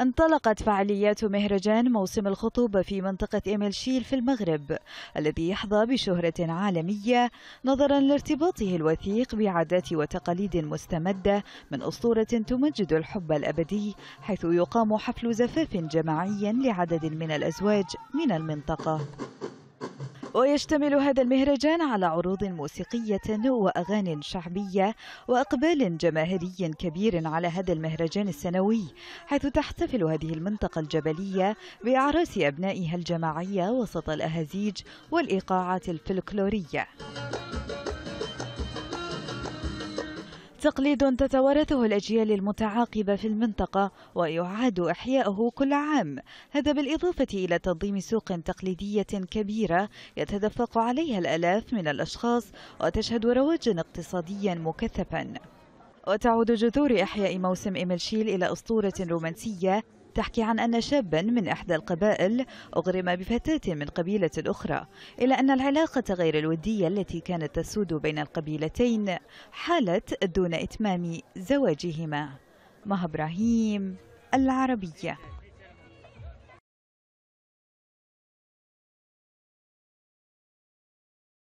انطلقت فعاليات مهرجان موسم الخطوبة في منطقة إيميلشيل في المغرب الذي يحظى بشهرة عالمية نظرا لارتباطه الوثيق بعادات وتقاليد مستمدة من أسطورة تمجد الحب الأبدي حيث يقام حفل زفاف جماعي لعدد من الأزواج من المنطقة ويشتمل هذا المهرجان على عروض موسيقية وأغان شعبية وإقبال جماهيري كبير على هذا المهرجان السنوي حيث تحتفل هذه المنطقة الجبلية بأعراس أبنائها الجماعية وسط الأهازيج والإيقاعات الفلكلورية تقليد تتوارثه الأجيال المتعاقبة في المنطقة ويعاد إحياؤه كل عام هذا بالإضافة إلى تنظيم سوق تقليدية كبيرة يتدفق عليها الألاف من الأشخاص وتشهد رواجا اقتصاديا مكثفا وتعود جذور إحياء موسم إيميلشيل إلى أسطورة رومانسية تحكي عن أن شابا من إحدى القبائل أغرم بفتاة من قبيلة أخرى إلا أن العلاقة غير الودية التي كانت تسود بين القبيلتين حالت دون إتمام زواجهما مها إبراهيم العربية